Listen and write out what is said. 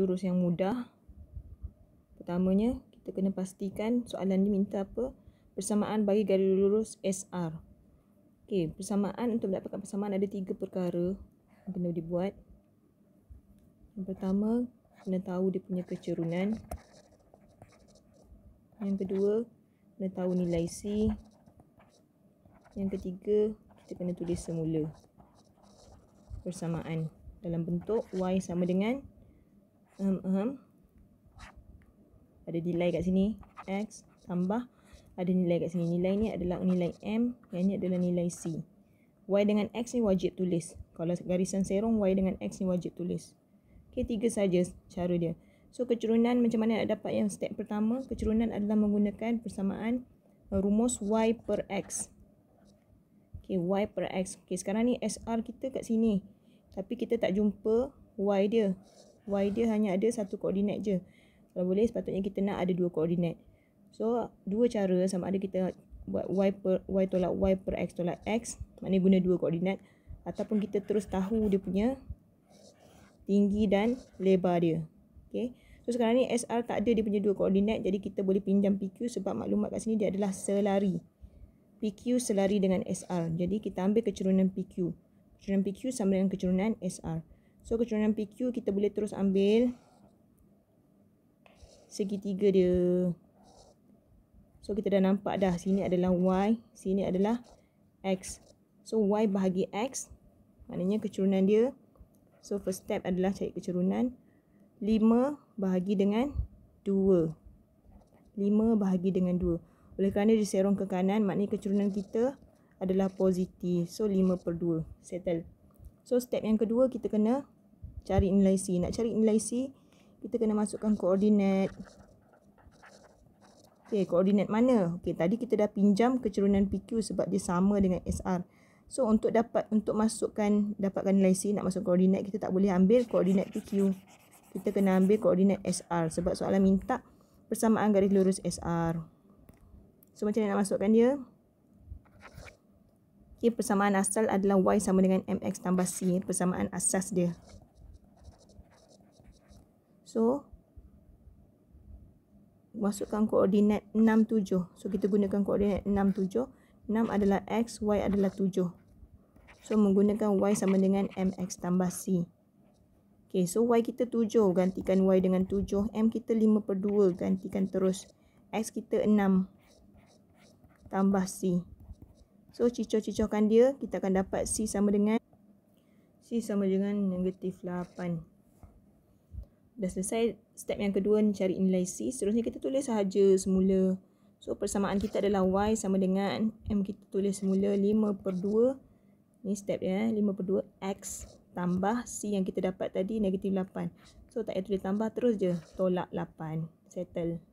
lurus yang mudah. Pertamanya, kita kena pastikan soalan ni minta apa? Persamaan bagi garis lurus SR. Okey, persamaan untuk mendapatkan persamaan ada tiga perkara yang kena dibuat. Yang pertama, kena tahu dia punya kecerunan. Yang kedua, kena tahu nilai C. Yang ketiga, kita kena tulis semula persamaan dalam bentuk Y sama dengan um, um. ada nilai kat sini x tambah ada nilai kat sini nilai ni adalah nilai m yang ni adalah nilai c y dengan x ni wajib tulis kalau garisan serong y dengan x ni wajib tulis okey tiga saja cara dia so kecerunan macam mana nak dapat yang step pertama kecerunan adalah menggunakan persamaan rumus y per x okey y per x okey sekarang ni sr kita kat sini tapi kita tak jumpa y dia Y dia hanya ada satu koordinat je. Kalau boleh sepatutnya kita nak ada dua koordinat. So dua cara sama ada kita buat Y per Y tolak Y per X tolak X. Maknanya guna dua koordinat. Ataupun kita terus tahu dia punya tinggi dan lebar dia. Okay. So sekarang ni SR tak ada dia punya dua koordinat. Jadi kita boleh pinjam PQ sebab maklumat kat sini dia adalah selari. PQ selari dengan SR. Jadi kita ambil kecerunan PQ. Kecerunan PQ sama dengan kecerunan SR. So kecurangan PQ kita boleh terus ambil segitiga dia. So kita dah nampak dah sini adalah Y, sini adalah X. So Y bahagi X maknanya kecurunan dia. So first step adalah cari kecurunan. 5 bahagi dengan 2. 5 bahagi dengan 2. Oleh kerana diserong ke kanan maknanya kecurunan kita adalah positif. So 5 per 2. Settle. So step yang kedua kita kena cari nilai C. Nak cari nilai C, kita kena masukkan koordinat. Okey, koordinat mana? Okey, tadi kita dah pinjam kecerunan PQ sebab dia sama dengan SR. So untuk dapat untuk masukkan dapatkan nilai C nak masuk koordinat kita tak boleh ambil koordinat PQ. Kita kena ambil koordinat SR sebab soalan minta persamaan garis lurus SR. So macam mana nak masukkan dia? Okay, persamaan asal adalah y sama dengan mx tambah c. Persamaan asas dia. So, masukkan koordinat 6, 7. So, kita gunakan koordinat 6, 7. 6 adalah x, y adalah 7. So, menggunakan y sama dengan mx tambah c. Okay, so y kita 7. Gantikan y dengan 7. m kita 5 per 2. Gantikan terus. x kita 6 tambah c. So cicuh-cicuhkan dia kita akan dapat C sama dengan C sama dengan negatif 8 Dah selesai step yang kedua ni cari nilai C Seterusnya kita tulis sahaja semula So persamaan kita adalah Y sama dengan M kita tulis semula 5 per 2 Ni step ya 5 eh, per 2 X tambah C yang kita dapat tadi negatif 8 So tak payah tulis tambah terus je Tolak 8 Settle